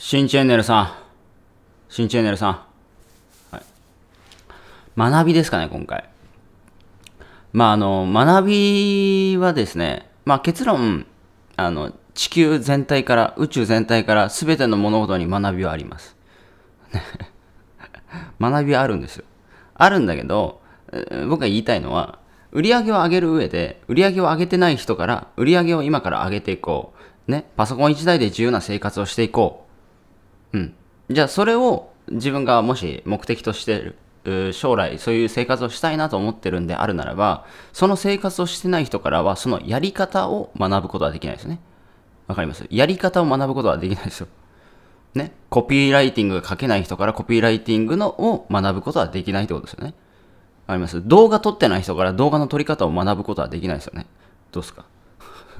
新チェンネルさん。新チェンネルさん。はい。学びですかね、今回。まあ、あの、学びはですね、まあ、結論、あの、地球全体から、宇宙全体からすべての物事に学びはあります。学びはあるんですよ。あるんだけど、僕が言いたいのは、売り上げを上げる上で、売り上げを上げてない人から、売り上げを今から上げていこう。ね、パソコン1台で自由な生活をしていこう。うん。じゃあそれを自分がもし目的としてる、将来そういう生活をしたいなと思ってるんであるならば、その生活をしてない人からはそのやり方を学ぶことはできないですね。わかりますやり方を学ぶことはできないですよ。ね。コピーライティングが書けない人からコピーライティングのを学ぶことはできないってことですよね。わかります動画撮ってない人から動画の撮り方を学ぶことはできないですよね。どうすか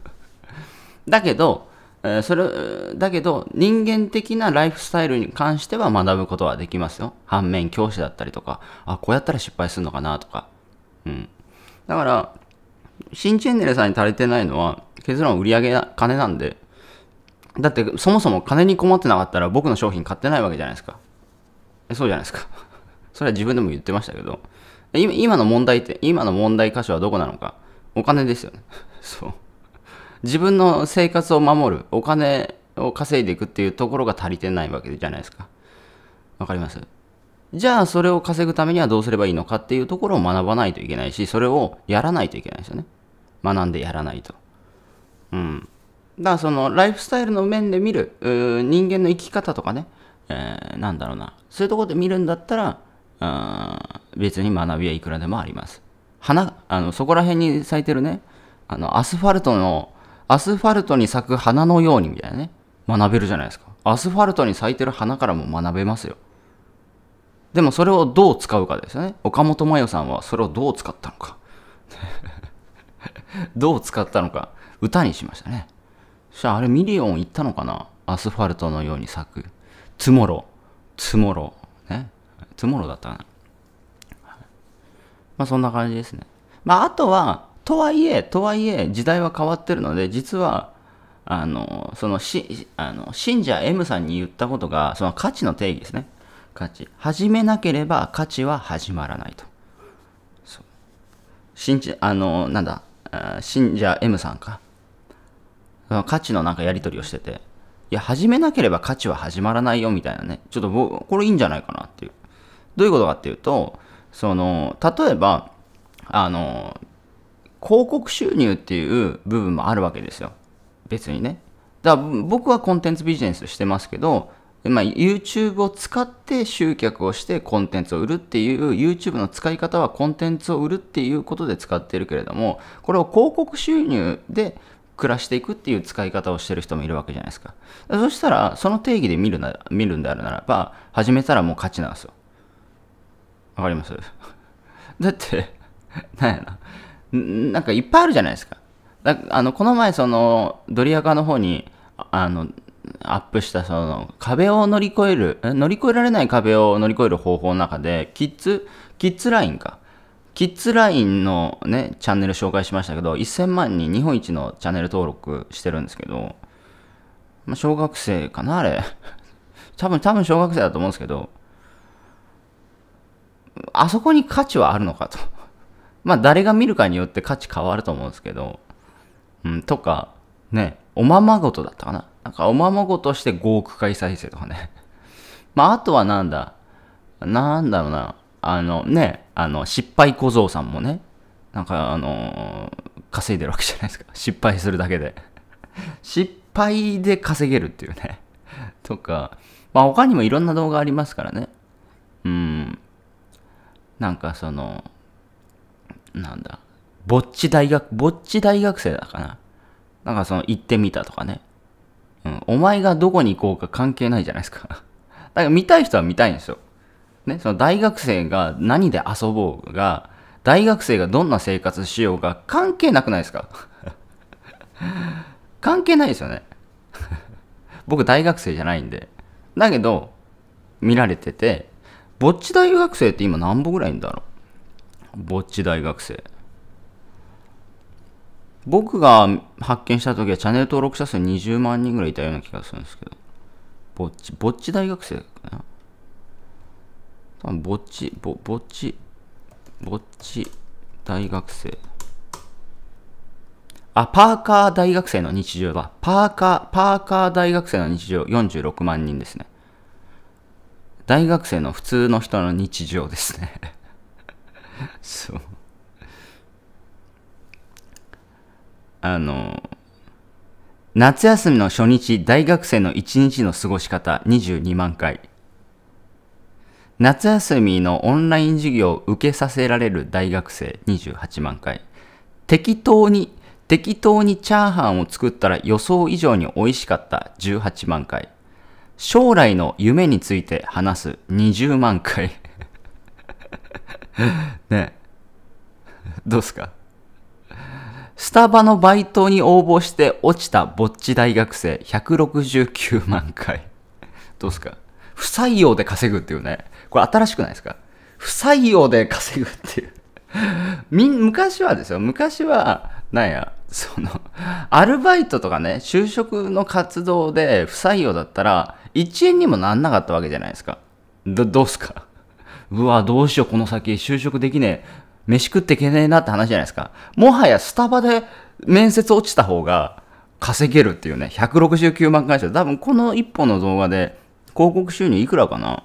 だけど、えそれだけど人間的なライフスタイルに関しては学ぶことはできますよ反面教師だったりとかあこうやったら失敗するのかなとかうんだから新チェンネルさんに足りてないのは結論売り上げ金なんでだってそもそも金に困ってなかったら僕の商品買ってないわけじゃないですかそうじゃないですか それは自分でも言ってましたけど今の問題って今の問題箇所はどこなのかお金ですよね そう自分の生活を守る、お金を稼いでいくっていうところが足りてないわけじゃないですか。わかりますじゃあ、それを稼ぐためにはどうすればいいのかっていうところを学ばないといけないし、それをやらないといけないですよね。学んでやらないと。うん。だから、その、ライフスタイルの面で見る、人間の生き方とかね、えー、なんだろうな。そういうところで見るんだったら、あ別に学びはいくらでもあります。花、あの、そこら辺に咲いてるね、あの、アスファルトの、アスファルトに咲く花のようにみたいなね、学べるじゃないですか。アスファルトに咲いてる花からも学べますよ。でもそれをどう使うかですよね。岡本麻代さんはそれをどう使ったのか。どう使ったのか。歌にしましたね。そしたらあれミリオンいったのかなアスファルトのように咲く。ツモロ。トゥモロ。ね。ツモロだったかな。まあそんな感じですね。まああとは、とはいえ、とはいえ、時代は変わってるので、実は、あの、そのし、あの、信者 M さんに言ったことが、その価値の定義ですね。価値。始めなければ価値は始まらないと。そう。信者、あの、なんだ、信者 M さんか。その価値のなんかやり取りをしてて、いや、始めなければ価値は始まらないよみたいなね。ちょっと僕、これいいんじゃないかなっていう。どういうことかっていうと、その、例えば、あの、広告収入っていう部分もあるわけですよ。別にね。だから僕はコンテンツビジネスしてますけど、まあ、YouTube を使って集客をしてコンテンツを売るっていう YouTube の使い方はコンテンツを売るっていうことで使ってるけれどもこれを広告収入で暮らしていくっていう使い方をしてる人もいるわけじゃないですかそしたらその定義で見るな見るんであるならば始めたらもう勝ちなんですよわかりますだってなんやななんかいっぱいあるじゃないですか。あのこの前、その、ドリアカの方に、あの、アップしたその壁を乗り越える乗り越えられない壁を乗り越える方法の中でキッズキッズラインかキッズラインのねチャンネル紹介しましたけど1000万人日本一のチャンネル登録してるんですけど、まあ、小学生かなあれ 多分多分小学生だと思うんですけどあそこに価値はあるのかとまあ誰が見るかによって価値変わると思うんですけど、うん、とか、ね、おままごとだったかななんかおままごとして5億回再生とかね。まああとはなんだ、なんだろうな、あのね、あの、失敗小僧さんもね、なんかあのー、稼いでるわけじゃないですか。失敗するだけで。失敗で稼げるっていうね。とか、まあ他にもいろんな動画ありますからね。うん。なんかその、なんだ、ぼっち大学、ぼっち大学生だかな。なんかその、行ってみたとかね。うん、お前がどこに行こうか関係ないじゃないですか。だから見たい人は見たいんですよ。ね、その大学生が何で遊ぼうが、大学生がどんな生活しようが関係なくないですか 関係ないですよね。僕大学生じゃないんで。だけど、見られてて、ぼっち大学生って今何歩ぐらいいんだろうぼっち大学生。僕が発見した時はチャンネル登録者数20万人ぐらいいたような気がするんですけど。ぼっち、ぼっち大学生かな。多分ぼっち、ぼ、ぼっち、ぼっち大学生。あ、パーカー大学生の日常だ。パーカー、パーカー大学生の日常46万人ですね。大学生の普通の人の日常ですねそうあの夏休みの初日大学生の一日の過ごし方22万回夏休みのオンライン授業を受けさせられる大学生28万回適当に適当にチャーハンを作ったら予想以上に美味しかった18万回将来の夢について話す20万回 ね どうすかスタバのバイトに応募して落ちたぼっち大学生169万回。どうすか不採用で稼ぐっていうね。これ新しくないですか不採用で稼ぐっていう。み、昔はですよ。昔は、なんや、その、アルバイトとかね、就職の活動で不採用だったら、1円にもなんなかったわけじゃないですか。ど、どうすかうわ、どうしよう、この先、就職できねえ。飯食ってけねえなって話じゃないですか。もはやスタバで面接落ちた方が稼げるっていうね、169万回社。多分この1本の動画で広告収入いくらかな。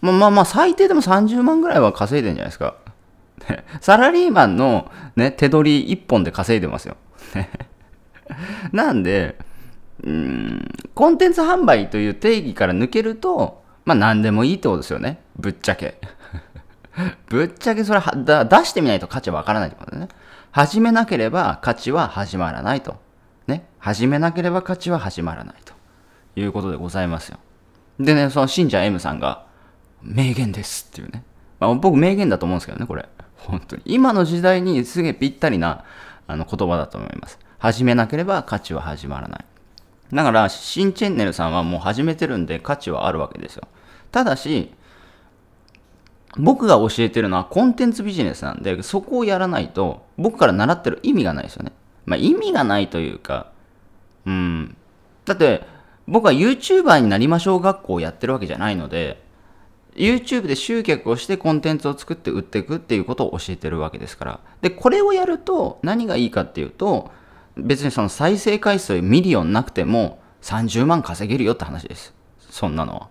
まあまあまあ、最低でも30万ぐらいは稼いでんじゃないですか。サラリーマンのね、手取り1本で稼いでますよ。なんで、うん、コンテンツ販売という定義から抜けると、まあ何でもいいってことですよね。ぶっちゃけ。ぶっちゃけそれはだ出してみないと価値わからないってことね。始めなければ価値は始まらないと。ね。始めなければ価値は始まらないということでございますよ。でね、その信者 M さんが、名言ですっていうね。まあ、僕名言だと思うんですけどね、これ。本当に。今の時代にすげえぴったりなあの言葉だと思います。始めなければ価値は始まらない。だから、新チェンネルさんはもう始めてるんで価値はあるわけですよ。ただし、僕が教えてるのはコンテンツビジネスなんで、そこをやらないと、僕から習ってる意味がないですよね。まあ、意味がないというか、うん。だって、僕は YouTuber になりましょう学校をやってるわけじゃないので、YouTube で集客をしてコンテンツを作って売っていくっていうことを教えてるわけですから。で、これをやると何がいいかっていうと、別にその再生回数ミリオンなくても30万稼げるよって話です。そんなのは。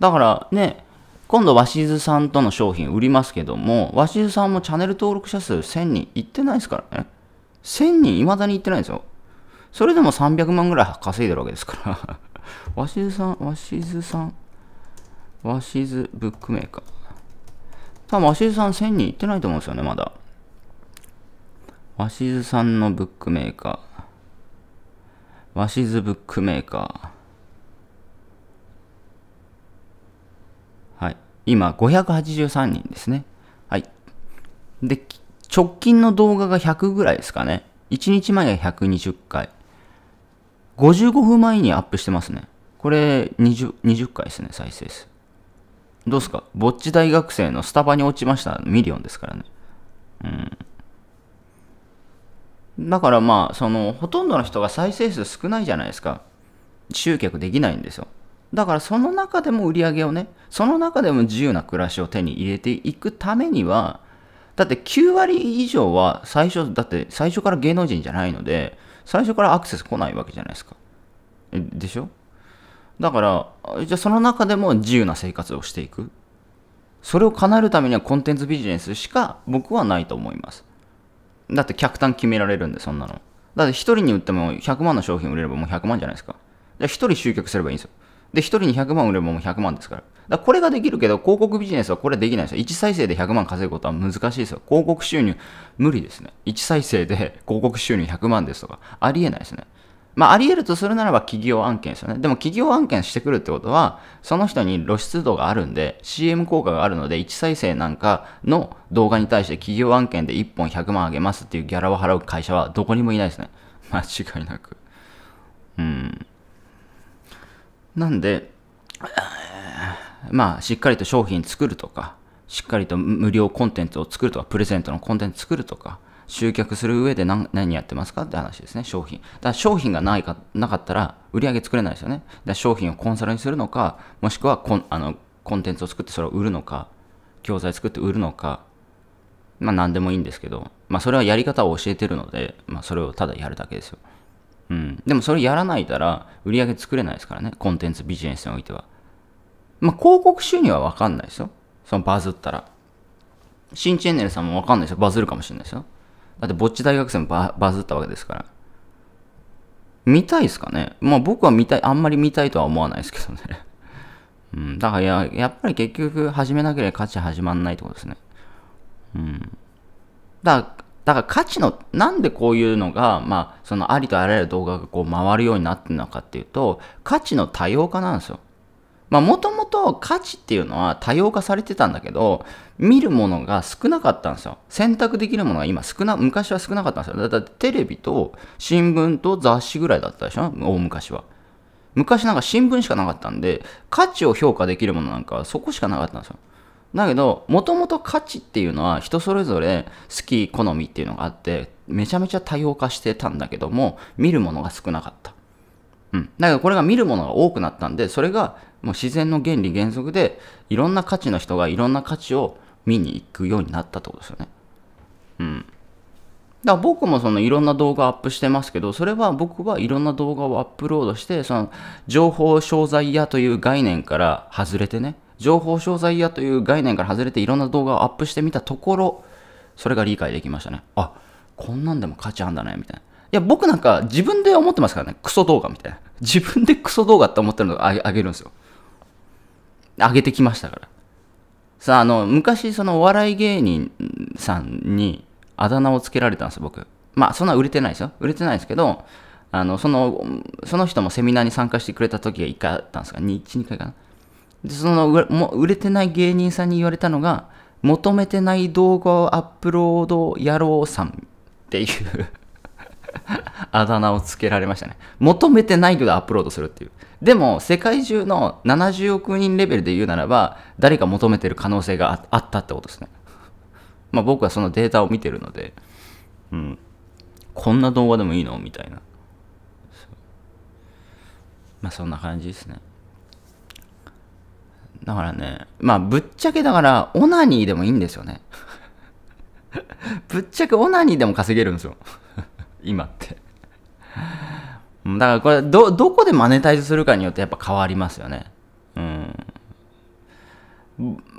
だからね、今度、鷲津さんとの商品売りますけども、鷲津さんもチャンネル登録者数1000人いってないですからね。1000人いまだにいってないんですよ。それでも300万ぐらい稼いでるわけですから。鷲津さん、鷲津さん、鷲津ブックメーカー。多分、鷲津さん1000人いってないと思うんですよね、まだ。鷲津さんのブックメーカー。鷲津ブックメーカー。今583人ですね。はい。で、直近の動画が100ぐらいですかね。1日前が120回。55分前にアップしてますね。これ20、20回ですね、再生数。どうすかぼっち大学生のスタバに落ちましたミリオンですからね。うん。だからまあ、その、ほとんどの人が再生数少ないじゃないですか。集客できないんですよ。だからその中でも売り上げをね、その中でも自由な暮らしを手に入れていくためには、だって9割以上は最初、だって最初から芸能人じゃないので、最初からアクセス来ないわけじゃないですか。でしょだから、じゃあその中でも自由な生活をしていく。それを叶えるためにはコンテンツビジネスしか僕はないと思います。だって客単決められるんで、そんなの。だって1人に売っても100万の商品売れればもう100万じゃないですか。じゃあ1人集客すればいいんですよ。で、1人に100万売ればもう100万ですから。だこれができるけど、広告ビジネスはこれできないですよ。1再生で100万稼ぐことは難しいですよ。広告収入、無理ですね。1再生で広告収入100万ですとか、ありえないですね。まあ、あり得るとするならば企業案件ですよね。でも企業案件してくるってことは、その人に露出度があるんで、CM 効果があるので、1再生なんかの動画に対して企業案件で1本100万あげますっていうギャラを払う会社はどこにもいないですね。間違いなく。うん。なんで、まあ、しっかりと商品作るとか、しっかりと無料コンテンツを作るとか、プレゼントのコンテンツ作るとか、集客する上で何何やってますかって話ですね、商品。だから商品がないかなかったら、売り上げ作れないですよね。だから商品をコンサルにするのか、もしくはコンあのコンテンツを作ってそれを売るのか、教材作って売るのか、まあ何でもいいんですけど、まあそれはやり方を教えてるので、まあそれをただやるだけですよ。うん、でもそれやらないたら売り上げ作れないですからねコンテンツビジネスにおいてはまあ広告収入は分かんないですよそのバズったら新チェンネルさんも分かんないですよバズるかもしれないですよだってぼっち大学生もババズったわけですから見たいですかねまあ僕は見たいあんまり見たいとは思わないですけどね うん、だからややっぱり結局始めなければ価値始まんないってことですね。うん。だからだから価値の、なんでこういうのが、まあ、そのありとあらゆる動画がこう回るようになってるのかっていうと、価値の多様化なんですよ。まあ、もともと価値っていうのは多様化されてたんだけど、見るものが少なかったんですよ。選択できるものが今少な、昔は少なかったんですよ。だってテレビと新聞と雑誌ぐらいだったでしょ大昔は。昔なんか新聞しかなかったんで、価値を評価できるものなんかはそこしかなかったんですよ。だけど、もともと価値っていうのは人それぞれ好き、好みっていうのがあって、めちゃめちゃ多様化してたんだけども、見るものが少なかった。うん。だけどこれが見るものが多くなったんで、それがもう自然の原理原則で、いろんな価値の人がいろんな価値を見に行くようになったってことですよね。うん。だから僕もそのいろんな動画アップしてますけど、それは僕はいろんな動画をアップロードして、その情報商材屋という概念から外れてね、情報商材屋という概念から外れていろんな動画をアップしてみたところ、それが理解できましたね。あ、こんなんでも価値あんだね、みたいな。いや、僕なんか自分で思ってますからね。クソ動画みたいな。自分でクソ動画って思ってるのをあげるんですよ。あげてきましたから。さあ、あの、昔、そのお笑い芸人さんにあだ名をつけられたんですよ、僕。まあ、そんな売れてないですよ。売れてないですけど、あの、その、その人もセミナーに参加してくれた時が一回あったんですが、2、1、2回かな。でそのも売れてない芸人さんに言われたのが求めてない動画をアップロード野郎さんっていう あだ名をつけられましたね求めてないけどアップロードするっていうでも世界中の70億人レベルで言うならば誰か求めてる可能性があったってことですねまあ僕はそのデータを見てるのでうんこんな動画でもいいのみたいなまあそんな感じですねだからね、まあ、ぶっちゃけだから、オナニーでもいいんですよね。ぶっちゃけオナニーでも稼げるんですよ。今って。だからこれど、どこでマネタイズするかによってやっぱ変わりますよね。うん。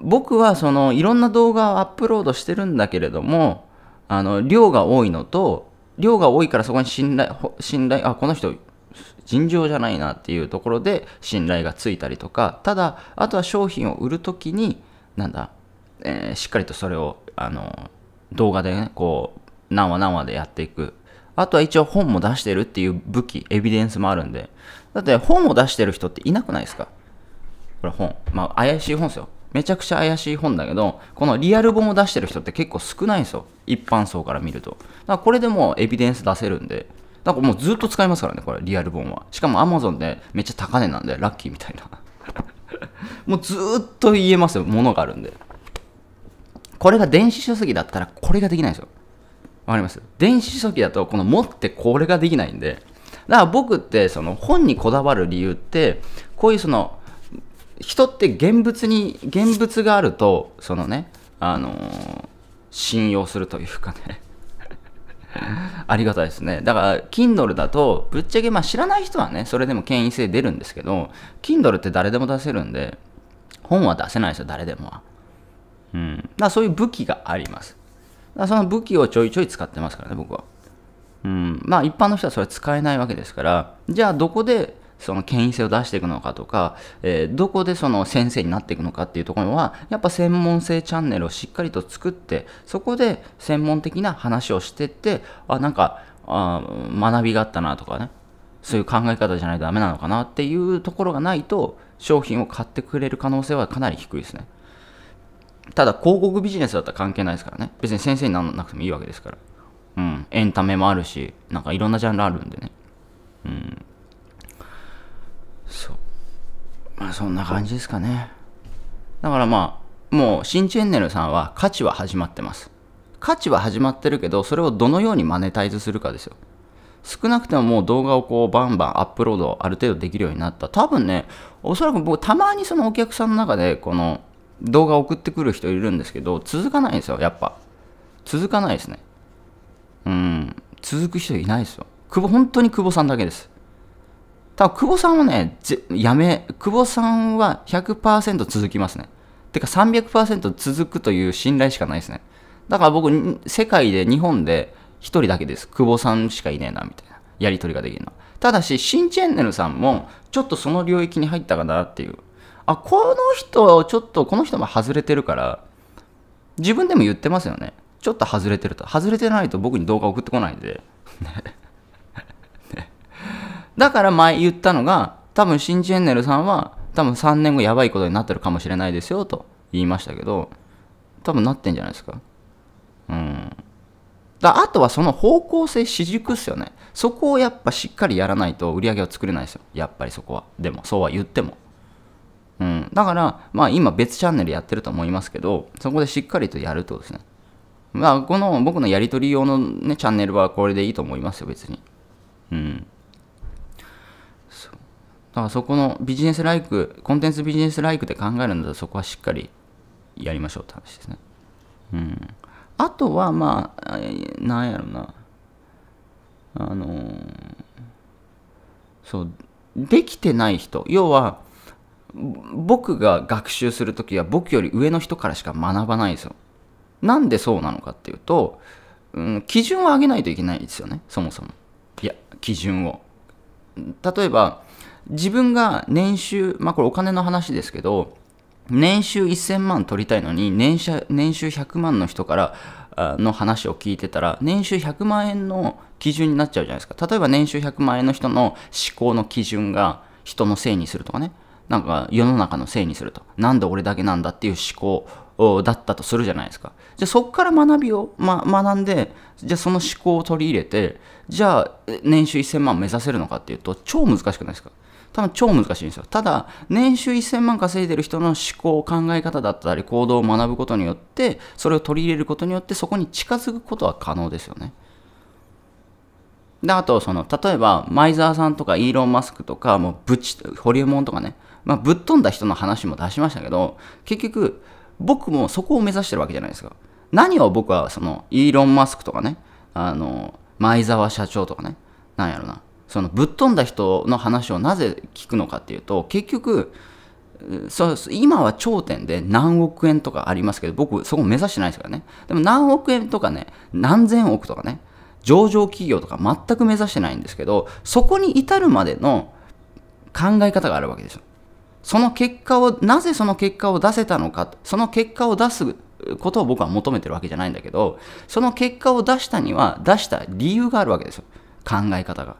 僕はそのいろんな動画をアップロードしてるんだけれども、あの、量が多いのと、量が多いからそこに信頼、信頼、あ、この人尋常じゃないなっていうところで信頼がついたりとか、ただ、あとは商品を売るときに、なんだ、えー、しっかりとそれを、あの、動画でね、こう、何話何話でやっていく。あとは一応本も出してるっていう武器、エビデンスもあるんで。だって本を出してる人っていなくないですかこれ本。まあ、怪しい本ですよ。めちゃくちゃ怪しい本だけど、このリアル本を出してる人って結構少ないんですよ。一般層から見ると。だからこれでもエビデンス出せるんで、んかもうずっと使いますからね、これ、リアル本は。しかも Amazon でめっちゃ高値なんで、ラッキーみたいな。もうずっと言えますよ、ものがあるんで。これが電子書籍だったら、これができないですよ。わかります電子書籍だと、この持ってこれができないんで。だから僕って、その本にこだわる理由って、こういうその、人って現物に、現物があると、そのね、あのー、信用するというかねありがたいですね。だから、Kindle だと、ぶっちゃけ、まあ、知らない人はね、それでも権威性出るんですけど、Kindle って誰でも出せるんで、本は出せないですよ、誰でもは。うん。だそういう武器があります。だからその武器をちょいちょい使ってますからね、僕は。うん。まあ、一般の人はそれ使えないわけですから、じゃあ、どこで、その権威性を出していくのかとか、えー、どこでその先生になっていくのかっていうところはやっぱ専門性チャンネルをしっかりと作ってそこで専門的な話をしてってあなんかあ学びがあったなとかねそういう考え方じゃないとダメなのかなっていうところがないと商品を買ってくれる可能性はかなり低いですねただ広告ビジネスだったら関係ないですからね別に先生にならなくてもいいわけですからうんエンタメもあるしなんかいろんなジャンルあるんでねうんそうまあそんな感じですかねだからまあもう新チェンネルさんは価値は始まってます価値は始まってるけどそれをどのようにマネタイズするかですよ少なくてももう動画をこうバンバンアップロードある程度できるようになった多分ねおそらく僕たまにそのお客さんの中でこの動画送ってくる人いるんですけど続かないんですよやっぱ続かないですねうん続く人いないですよ久保本当に久保さんだけです多分久保さんはね、やめ、久保さんは100%続きますね。てか300%続くという信頼しかないですね。だから僕、世界で、日本で1人だけです。久保さんしかいねえな、みたいな。やり取りができるのは。ただし、新チェンネルさんも、ちょっとその領域に入ったかなっていう。あ、この人、ちょっと、この人も外れてるから、自分でも言ってますよね。ちょっと外れてると。外れてないと僕に動画送ってこないんで。だから前言ったのが、多分新チェンネルさんは、多分3年後やばいことになってるかもしれないですよと言いましたけど、多分なってんじゃないですか。うん。だあとはその方向性、私軸っすよね。そこをやっぱしっかりやらないと売り上げは作れないですよ。やっぱりそこは。でも、そうは言っても。うん。だから、まあ今別チャンネルやってると思いますけど、そこでしっかりとやるとですね。まあこの僕のやり取り用のね、チャンネルはこれでいいと思いますよ、別に。うん。だからそこのビジネスライク、コンテンツビジネスライクで考えるんだそこはしっかりやりましょうって話ですね。うん。あとは、まあ、なんやろな。あのー、そう、できてない人。要は、僕が学習するときは僕より上の人からしか学ばないですよ。なんでそうなのかっていうと、うん、基準を上げないといけないですよね、そもそも。いや、基準を。例えば、自分が年収、まあこれお金の話ですけど、年収1000万取りたいのに年収年収100万の人からの話を聞いてたら年収100万円の基準になっちゃうじゃないですか例えば年収100万円の人の思考の基準が人のせいにするとかねなんか世の中のせいにするとなんで俺だけなんだっていう思考だったとするじゃないですかじゃあそこから学びを、ま、学んでじゃあその思考を取り入れてじゃあ年収1000万目指せるのかっていうと超難しくないですか多分超難しいんですよ。ただ、年収1000万稼いでる人の思考、考え方だったり、行動を学ぶことによって、それを取り入れることによって、そこに近づくことは可能ですよね。で、あと、その、例えば、マイザーさんとかイーロン・マスクとか、もうぶち、ホリエモンとかね、まあ、ぶっ飛んだ人の話も出しましたけど、結局、僕もそこを目指してるわけじゃないですか。何を僕は、その、イーロン・マスクとかね、あの、前澤社長とかね、なんやろな、そのぶっ飛んだ人の話をなぜ聞くのかっていうと結局そう今は頂点で何億円とかありますけど僕そこ目指してないですからねでも何億円とかね何千億とかね上場企業とか全く目指してないんですけどそこに至るまでの考え方があるわけですよその結果をなぜその結果を出せたのかその結果を出すことを僕は求めてるわけじゃないんだけどその結果を出したには出した理由があるわけですよ考え方が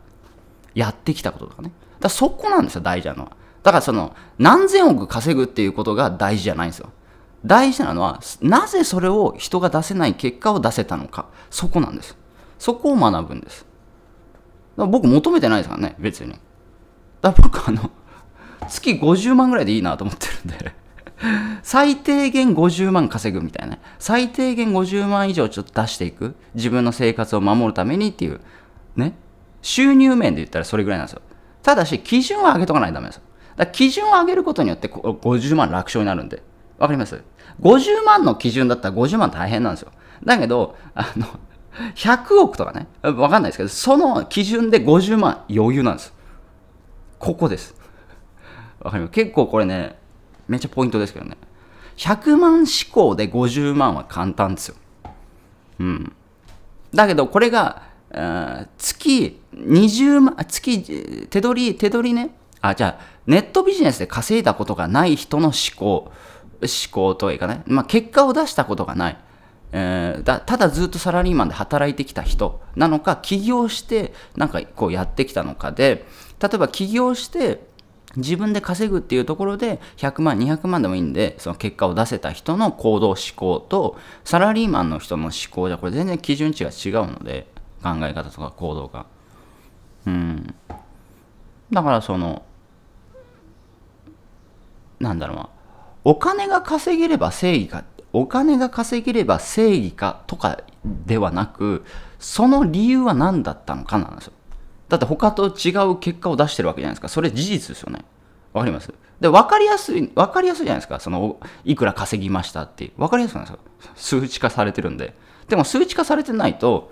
やってきたこととかね。だからそこなんですよ、大事なのは。だからその、何千億稼ぐっていうことが大事じゃないんですよ。大事なのは、なぜそれを人が出せない結果を出せたのか。そこなんです。そこを学ぶんです。だから僕求めてないですからね、別に。だから僕あの、月50万ぐらいでいいなと思ってるんで最低限50万稼ぐみたいな。最低限50万以上ちょっと出していく。自分の生活を守るためにっていう。ね。収入面で言ったらそれぐらいなんですよ。ただし、基準は上げとかないとダメですよ。だ基準を上げることによって50万楽勝になるんで。わかります ?50 万の基準だったら50万大変なんですよ。だけど、あの、100億とかね、わかんないですけど、その基準で50万余裕なんです。ここです。わかります結構これね、めっちゃポイントですけどね。100万思考で50万は簡単ですよ。うん。だけど、これが月20万、月、手取り、手取りね。あ、じゃあ、ネットビジネスで稼いだことがない人の思考、思考とはいかい。まあ、結果を出したことがない。えー、だただずっとサラリーマンで働いてきた人なのか起業してなんかこうやってきたのかで例えば起業して自分で稼ぐっていうところで100万200万でもいいんでその結果を出せた人の行動思考とサラリーマンの人の思考じゃこれ全然基準値が違うので。考え方とか行動が。うん。だからその、なんだろうな。お金が稼げれば正義か、お金が稼げれば正義かとかではなく、その理由は何だったのかなんですよ。だって他と違う結果を出してるわけじゃないですか。それ事実ですよね。わかりますで、分かりやすい、わかりやすいじゃないですか。その、いくら稼ぎましたって。分かりやすいんですよ。数値化されてるんで。でも数値化されてないと、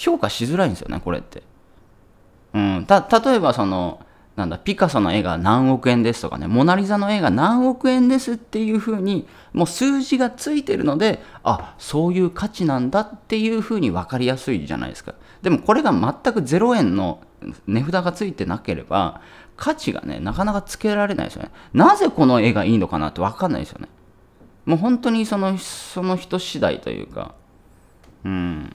評価しづらいんですよねこれって。うん、た例えばそのなんだピカソの絵が何億円ですとかねモナ・リザの絵が何億円ですっていうふうにもう数字がついてるのであそういう価値なんだっていうふうに分かりやすいじゃないですかでもこれが全く0円の値札がついてなければ価値がねなかなかつけられないですよねなぜこの絵がいいのかなって分かんないですよねもう本当にそのその人次第というかうん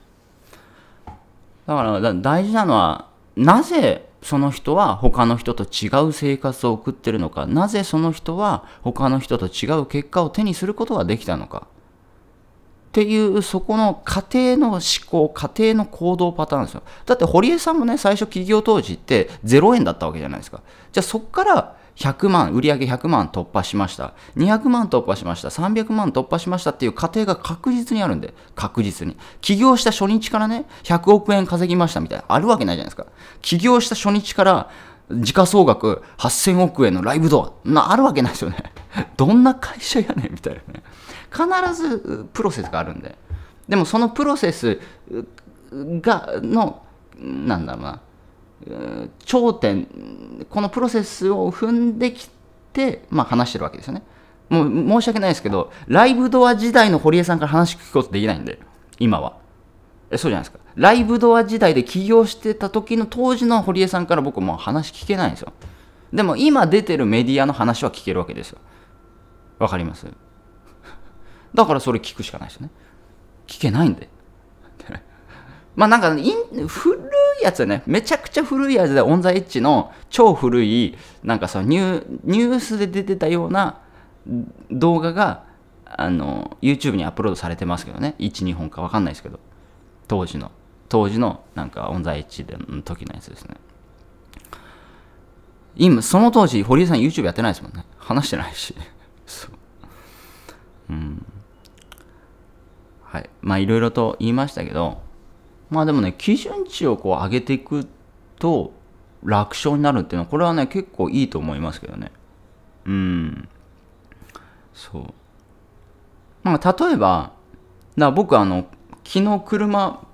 だから大事なのはなぜその人は他の人と違う生活を送ってるのかなぜその人は他の人と違う結果を手にすることができたのかっていうそこの家庭の思考家庭の行動パターンですよだって堀江さんもね最初起業当時って0円だったわけじゃないですかじゃあそっから100万、売上100万突破しました。200万突破しました。300万突破しましたっていう過程が確実にあるんで、確実に。起業した初日からね、100億円稼ぎましたみたいな、あるわけないじゃないですか。起業した初日から、時価総額8000億円のライブドア。な、あるわけないですよね。どんな会社やねんみたいなね。必ずプロセスがあるんで。でもそのプロセスが、の、なんだろうな。頂点このプロセスを踏んできて、まあ、話してるわけですよねもう申し訳ないですけどライブドア時代の堀江さんから話聞くことできないんで今はえそうじゃないですかライブドア時代で起業してた時の当時の堀江さんから僕もう話聞けないんですよでも今出てるメディアの話は聞けるわけですよわかります だからそれ聞くしかないですよね聞けないんで まあなんか古やつね。めちゃくちゃ古いやつで、オンザエッジの超古い、なんかそのニュニュースで出てたような動画が、あの、YouTube にアップロードされてますけどね。1、2本かわかんないですけど。当時の。当時の、なんか、オンザエッジの時のやつですね。今、その当時、堀江さん YouTube やってないですもんね。話してないし。そう。うん。はい。まあ、いろいろと言いましたけど、まあでもね、基準値をこう上げていくと楽勝になるっていうのは、これはね、結構いいと思いますけどね。うん。そう。まあ例えば、だ僕あの、昨日車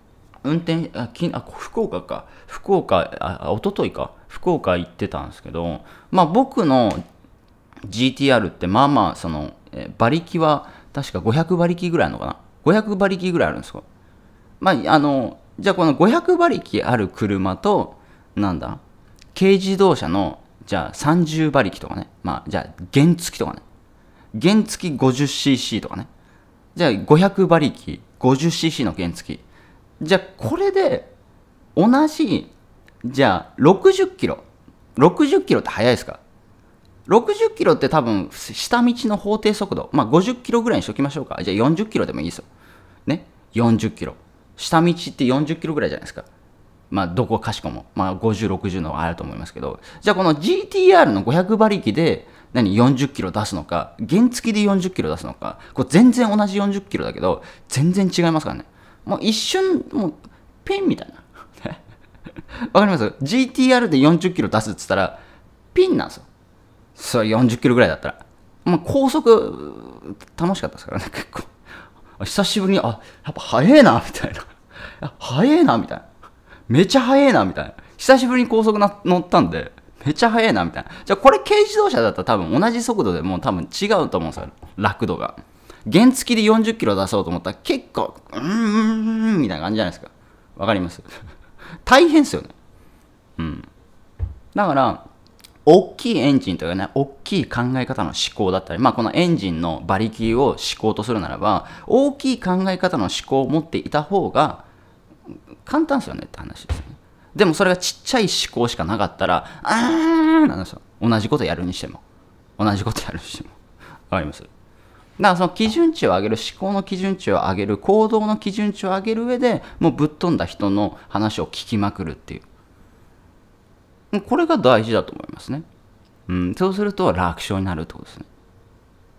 運転あきあ福岡か福岡あ一昨日か福岡行ってたんですけどまあ僕の GTR ってまあまあその馬力は確か500馬力ぐらいのかな500馬力ぐらいあるんですかまああのじゃあこの500馬力ある車と、なんだ、軽自動車の、じゃあ30馬力とかね。まあ、じゃあ原付とかね。原付 50cc とかね。じゃあ500馬力、50cc の原付。じゃあこれで、同じ、じゃあ60キロ。60キロって速いですか60キロって多分下道の法定速度、まあ、50キロぐらいにしときましょうか。じゃあ40キロでもいいですよ。ね。40キロ。下道って40キロぐらいじゃないですか。まあ、どこかしこも。まあ、50、60のあると思いますけど。じゃあ、この GTR の500馬力で、何、40キロ出すのか、原付きで40キロ出すのか、これ全然同じ40キロだけど、全然違いますからね。もう一瞬、もう、ペンみたいな。わかります ?GTR で40キロ出すっつったら、ピンなんですよ。それ40キロぐらいだったら。まあ、高速、楽しかったですからね、結構。久しぶりに、あ、やっぱ速えな、みたいな。早えな、みたいな。めちゃ早えな、みたいな。久しぶりに高速な乗ったんで、めちゃ速いなみたいな。じゃあこれ軽自動車だったら多分同じ速度でもう多分違うと思うんですよ。楽度が。原付きで40キロ出そうと思ったら結構、うーん、みたいな感じじゃないですか。わかります 大変ですよね。うん。だから、大きいエンジンというかね、大きい考え方の思考だったり、まあこのエンジンの馬力を思考とするならば、大きい考え方の思考を持っていた方が、簡単ですよねって話ですよね。でもそれがちっちゃい思考しかなかったら、あーなんですよ。同じことやるにしても。同じことやるにしても。わかりますだからその基準値を上げる、思考の基準値を上げる、行動の基準値を上げる上でもうぶっ飛んだ人の話を聞きまくるっていう。これが大事だと思いますね。うん、そうすると楽勝になるってことですね。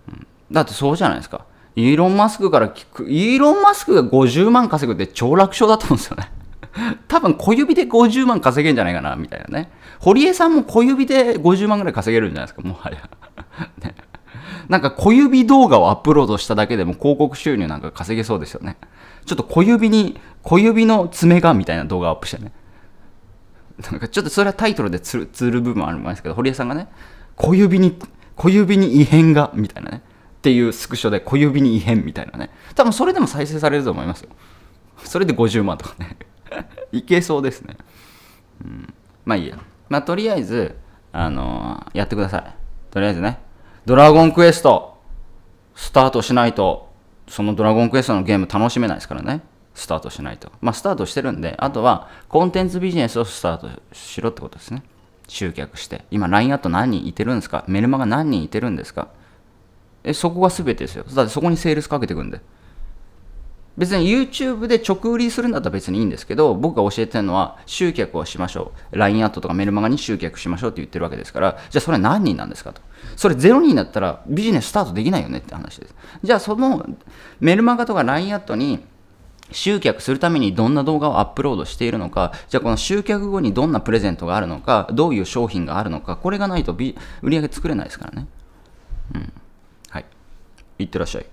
うん、だってそうじゃないですか。イーロン・マスクから聞く、イーロン・マスクが50万稼ぐって超楽勝だと思うんですよね。多分小指で50万稼げんじゃないかなみたいなね堀江さんも小指で50万ぐらい稼げるんじゃないですかもはや、ね、なんか小指動画をアップロードしただけでも広告収入なんか稼げそうですよねちょっと小指に小指の爪がみたいな動画アップしてねなんかちょっとそれはタイトルでつるつる部分あるんですけど堀江さんがね小指に小指に異変がみたいなねっていうスクショで小指に異変みたいなね多分それでも再生されると思いますよそれで50万とかね いけそうですね。うん、まあいいや。まあとりあえず、あのー、やってください。とりあえずね。ドラゴンクエスト、スタートしないと、そのドラゴンクエストのゲーム楽しめないですからね。スタートしないと。まあスタートしてるんで、あとはコンテンツビジネスをスタートしろってことですね。集客して。今 LINE アット何人いてるんですかメルマが何人いてるんですかえ、そこが全てですよ。だってそこにセールスかけてくんで。別に YouTube で直売りするんだったら別にいいんですけど、僕が教えてるのは集客をしましょう。LINE アットとかメルマガに集客しましょうって言ってるわけですから、じゃあそれは何人なんですかと。それ0人だったらビジネススタートできないよねって話です。じゃあそのメルマガとか LINE アットに集客するためにどんな動画をアップロードしているのか、じゃあこの集客後にどんなプレゼントがあるのか、どういう商品があるのか、これがないと売り上げ作れないですからね。うん。はい。いってらっしゃい。